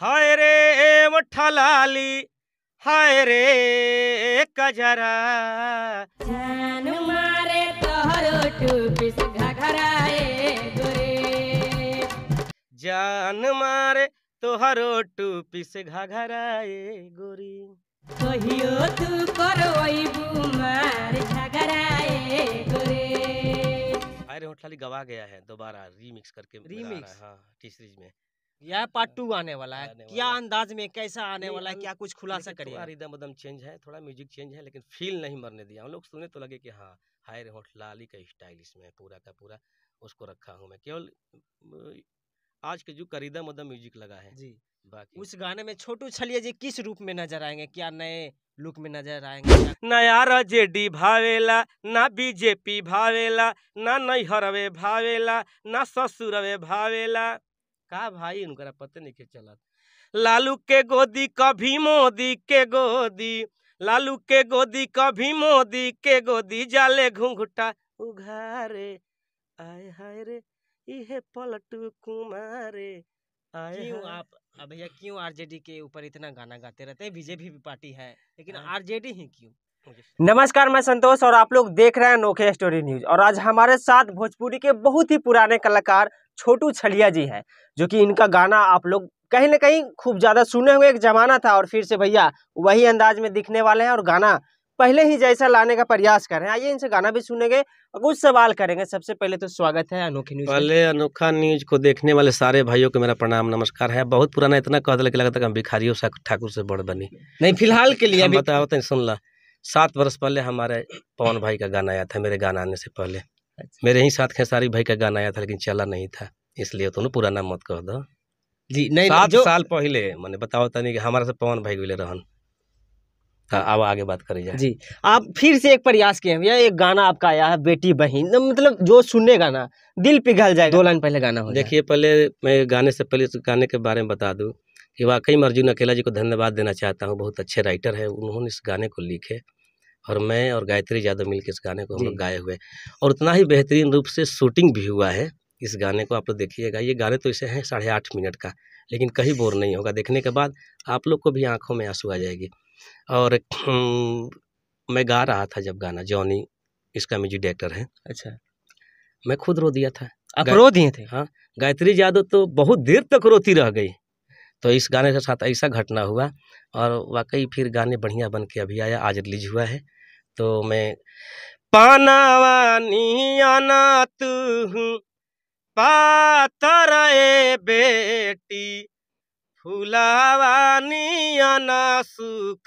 हाय रे मुठा लाली हाय रे कजरा जान मारे तोहरो टूपिस घघराए गोरे जान मारे तोहरो टूपिस घघराए गोरी कहियो तू करवई बुमार झगराए गोरे आयरे होठलाली गवा गया है दोबारा रीमिक्स करके रीमिक्स हाँ टी सीरीज में यह पार्ट टू आने वाला है आने क्या अंदाज में कैसा आने वाला है क्या कुछ खुलासा करिए इधम उदम चेंज है थोड़ा म्यूजिक चेंज है लेकिन फील नहीं मरने दिया हम लोग सुने तो लगे कि हाँ हायर लाली का स्टाइल इसमें पूरा का पूरा उसको रखा हूँ मैं केवल आज के जो का उदम म्यूजिक लगा है जी बाकी उस गाने में छोटू छलिया जी किस रूप में नजर आएंगे क्या नए लुक में नजर आएंगे नया रजेडी भावेला ना बीजेपी भावेला ना नैहरवे भावेला ना ससुरवे भावेला का भाई उनका पते नहीं के चलत लालू के गोदी कभी मोदी के गोदी लालू के गोदी कभी मोदी के गोदी जाले घुंघटा उघारे आय हाय रे ये पलटू कुमारे क्यों आप भैया क्यों आरजेडी के ऊपर इतना गाना गाते रहते हैं बीजेपी भी पार्टी है लेकिन हाँ। आरजेडी ही क्यों नमस्कार मैं संतोष और आप लोग देख रहे हैं नोखे स्टोरी न्यूज और आज हमारे साथ भोजपुरी के बहुत ही पुराने कलाकार छोटू छलिया जी हैं जो कि इनका गाना आप लोग कहीं ना कहीं खूब ज़्यादा सुने हुए एक ज़माना था और फिर से भैया वही अंदाज में दिखने वाले हैं और गाना पहले ही जैसा लाने का प्रयास कर रहे हैं आइए इनसे गाना भी सुनेंगे और कुछ सवाल करेंगे सबसे पहले तो स्वागत है अनोखी न्यूज पहले अनोखा न्यूज को देखने वाले सारे भाइयों को मेरा प्रणाम नमस्कार है बहुत पुराना इतना कह दिल लगा था भिखारियों से ठाकुर से बड़ बनी नहीं फिलहाल के लिए बताओ तो सुन ला सात वर्ष पहले हमारे पवन भाई का गाना आया था मेरे गाना आने से पहले अच्छा। मेरे ही साथ खेसारी भाई का गाना आया था लेकिन चला नहीं था इसलिए तुम तो पुराना मत कह दो जी नहीं सात जो... साल पहले मैंने बताओ तो नहीं हमारा से पवन भाई गिले रहन हाँ, अब आगे बात करी जाए जी आप फिर से एक प्रयास किए भैया एक गाना आपका आया है बेटी बहन तो मतलब जो सुनने गाना दिल पिघल जाए दो लाइन पहले गाना हो देखिए पहले मैं गाने से पहले उस गाने के बारे में बता दूँ कि वाकई अर्जुन अकेला जी को धन्यवाद देना चाहता हूँ बहुत अच्छे राइटर है उन्होंने इस गाने को लिखे और मैं और गायत्री यादव मिलकर इस गाने को हम लोग गाए हुए और उतना ही बेहतरीन रूप से शूटिंग भी हुआ है इस गाने को आप लोग देखिएगा ये गाने तो ऐसे हैं साढ़े आठ मिनट का लेकिन कहीं बोर नहीं होगा देखने के बाद आप लोग को भी आंखों में आंसू आ जाएगी और हम्म, मैं गा रहा था जब गाना जॉनी इसका म्यूजिक डायरेक्टर है अच्छा मैं खुद रो दिया था आप रो दिए थे हाँ गायत्री यादव तो बहुत देर तक रोती रह गई तो इस गाने के साथ ऐसा घटना हुआ और वाकई फिर गाने बढ़िया बन के अभी आया आज रिलीज हुआ है तो मैं पानावानी तू हूँ ए बेटी फुलावानी आना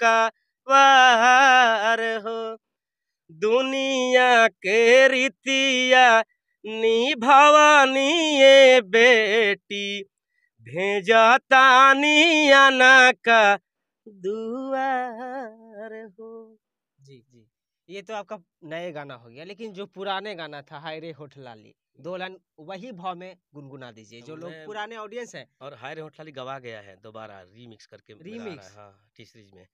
का वार हो दुनिया के रीतिया भवानी ये बेटी भेजतानी आना का दुआर हो जी जी ये तो आपका नए गाना हो गया लेकिन जो पुराने गाना था हाय रे होठ लाली दो लाइन वही भाव में गुनगुना दीजिए जो लोग पुराने ऑडियंस हैं और हाय रे होठ लाली गवा गया है दोबारा रीमिक्स करके रीमिक्स हाँ, टी सीरीज में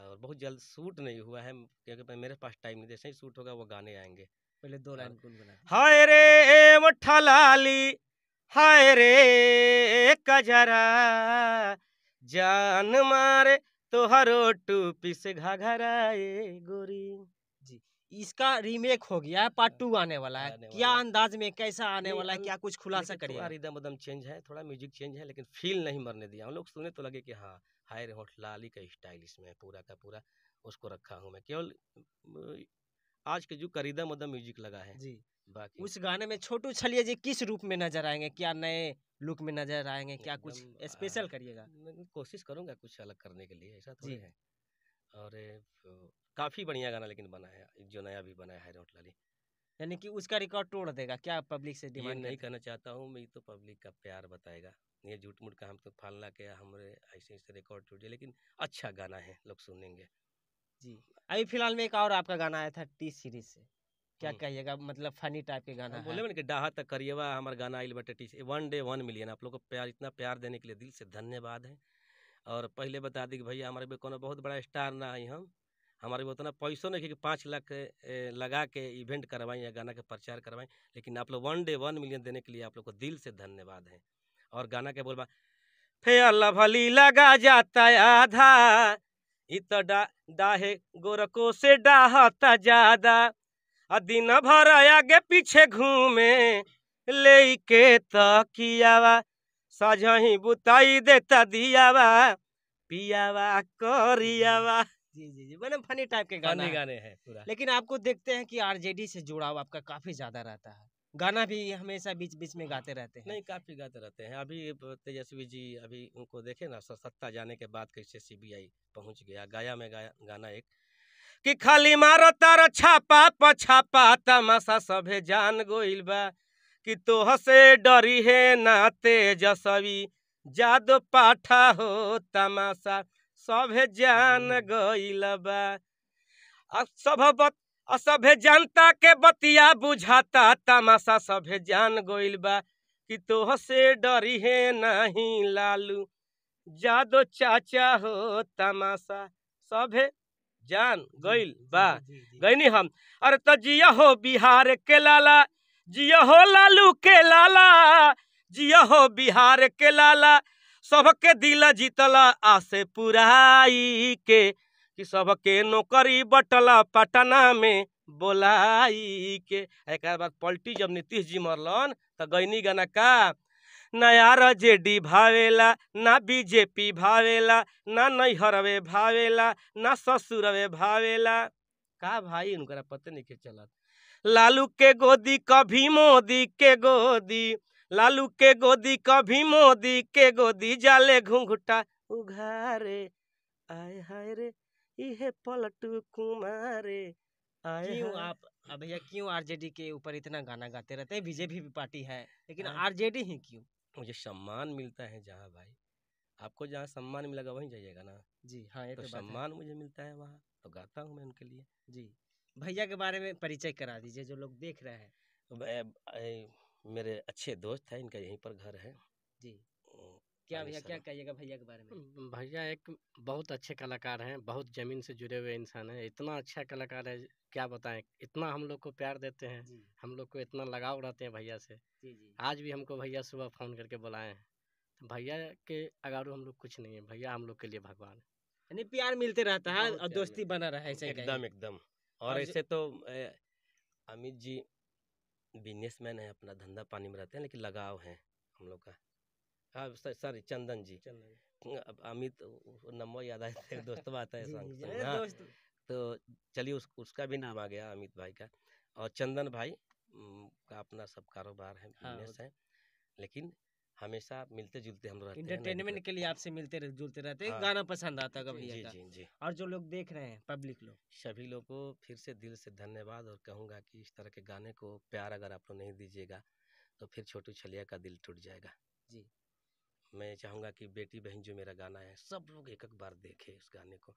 और बहुत जल्द शूट नहीं हुआ है क्योंकि मेरे पास टाइम नहीं जैसे ही शूट होगा वो गाने आएंगे पहले दो लाइन गुनगुना हाय रे मुठा लाली हाय रे कजरा जान मारे तो हरो टूपी से घाघराए गोरी जी इसका रीमेक हो गया है पार्ट हाँ, टू आने वाला है आने क्या अंदाज में कैसा आने वाला है क्या कुछ खुलासा करिए रिदम उदम चेंज है थोड़ा म्यूजिक चेंज है लेकिन फील नहीं मरने दिया हम लोग सुने तो लगे कि हाँ हायर होटलाली का स्टाइल इसमें पूरा का पूरा उसको रखा हूँ मैं केवल आज के जो करीदम उदम म्यूजिक लगा है जी बाकी उस गाने में छोटू छलिए जी किस रूप में नजर आएंगे क्या नए लुक में नजर आएंगे क्या कुछ स्पेशल करिएगा कोशिश करूंगा कुछ अलग करने के लिए ऐसा तो है और काफ़ी बढ़िया गाना लेकिन बना है जो नया भी बना है लाली यानी कि उसका रिकॉर्ड तोड़ देगा क्या पब्लिक से डिमांड नहीं करना चाहता हूँ मैं तो पब्लिक का प्यार बताएगा ये झूठ मूठ का हम तो फालना के हमारे ऐसे ऐसे रिकॉर्ड टूट जाए लेकिन अच्छा गाना है लोग सुनेंगे जी अभी फिलहाल में एक और आपका गाना आया था टी सीरीज से क्या हम्म। कहिएगा मतलब फनी टाइप के गाना बोले मैंने कि डहा तक करिएवा हमारा गाना आई बटे टी वन डे वन मिलियन आप लोग को प्यार इतना प्यार देने के लिए दिल से धन्यवाद है और पहले बता दी कि भैया हमारे भी कोनो बहुत बड़ा स्टार ना आई हम हमारे भी उतना पैसों नहीं कि पाँच लाख लगा के इवेंट करवाएं या गाना के प्रचार करवाएं लेकिन आप लोग वन डे वन मिलियन देने के लिए आप लोग को दिल से धन्यवाद है और गाना के बोलबा फे अल्लाह भली लगा जाता आधा इत डा डाहे गोरको से डाहता ज्यादा आ दिन भर आगे पीछे घूमे ले के तो किया साझही बुताई देता दियावा पियावा करियावा जी जी जी मैडम मतलब फनी टाइप के गाने गाने हैं पूरा लेकिन आपको देखते हैं कि आरजेडी से जुड़ा हुआ आपका काफी ज्यादा रहता है गाना भी हमेशा बीच बीच में गाते रहते हैं नहीं काफी गाते रहते हैं अभी तेजस्वी जी अभी उनको देखे ना सत्ता जाने के बाद कैसे सीबीआई पहुंच गया गाया में गाया गाना एक कि खाली मारो तारो छापा पछापा तमाशा सभे जान गोइल बा कि तो हसे डरी है ना तेजस्वी जादो पाठा हो तमाशा सभे जान हम्म। गईल बा सब सभे जनता के बतिया बुझाता तमाशा सभे जान गईल बा कि तो से डरी है नहीं लालू जादो चाचा हो तमाशा सब जान गईल बा गईनी हम अरे तो जिया हो बिहार के लाला जिया हो लालू के लाला जिया हो बिहार के लाला सबके दिल जीतला आसे पुराई के कि सबके नौकरी बटला पटना में बोलाई के एक बार पलटी जब नीतीश जी मरलन तो गैनी गाना का नया डी भावेला ना बीजेपी भावेला ना नैहरवे भावेला ना ससुरवे भावेला का भाई उनका पता नहीं के चलत लालू के गोदी कभी मोदी के गोदी लालू के गोदी कभी मोदी के गोदी जाले घुंघटा उघारे आय हाय रे इहे पलटू कुमारे क्यों आप भैया क्यों आरजेडी के ऊपर इतना गाना गाते रहते हैं बीजेपी भी पार्टी है लेकिन हाँ। आरजेडी ही क्यों मुझे सम्मान मिलता है जहाँ भाई आपको जहाँ सम्मान मिलेगा वहीं जाइएगा ना जी हाँ ये तो, तो सम्मान मुझे मिलता है वहाँ तो गाता हूँ मैं उनके लिए जी भैया के बारे में परिचय करा दीजिए जो लोग देख रहे हैं मेरे अच्छे दोस्त हैं इनका यहीं पर घर है जी क्या भैया क्या कहिएगा भैया के बारे में भैया एक बहुत अच्छे कलाकार हैं बहुत ज़मीन से जुड़े हुए इंसान हैं इतना अच्छा कलाकार है क्या बताएं इतना हम लोग को प्यार देते हैं हम लोग को इतना लगाव रहते हैं भैया से जी जी। आज भी हमको भैया सुबह फ़ोन करके बुलाए हैं तो भैया के अगारू हम लोग कुछ नहीं है भैया हम लोग के लिए भगवान है यानी प्यार मिलते रहता है और दोस्ती बना रहा है एकदम एकदम और ऐसे तो अमित जी बिजनेसमैन है अपना धंधा पानी में रहते हैं लेकिन लगाव है हम लोग का हाँ सॉरी चंदन जी अब अमित नंबर याद आया दोस्त बात है संग हाँ तो चलिए उस, उसका भी नाम आ गया अमित भाई का और चंदन भाई का अपना सब कारोबार है बिजनेस हाँ, है लेकिन हमेशा मिलते जुलते हम रहते इंटरटेनमेंट के लिए आपसे मिलते जुलते रहते हाँ, गाना पसंद आता है कभी जी, जी, जी, और जो लोग देख रहे हैं पब्लिक लोग सभी लोगों को फिर से दिल से धन्यवाद और कहूंगा कि इस तरह के गाने को प्यार अगर आप लोग नहीं दीजिएगा तो फिर छोटू छलिया का दिल टूट जाएगा जी मैं चाहूंगा कि बेटी बहन जो मेरा गाना है सब लोग एक एक बार देखे उस गाने को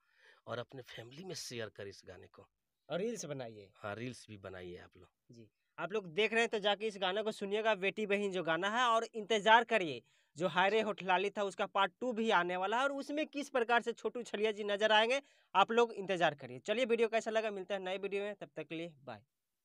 और अपने फैमिली में शेयर करे इस गाने को और रील्स बनाइए हाँ रील्स भी बनाइए आप लोग जी आप लोग देख रहे हैं तो जाके इस गाना को सुनिएगा बेटी बहन जो गाना है और इंतज़ार करिए जो हायरे होठलाली था उसका पार्ट टू भी आने वाला है और उसमें किस प्रकार से छोटू छलिया जी नजर आएंगे आप लोग इंतजार करिए चलिए वीडियो कैसा लगा मिलता है नए वीडियो में तब तक के लिए बाय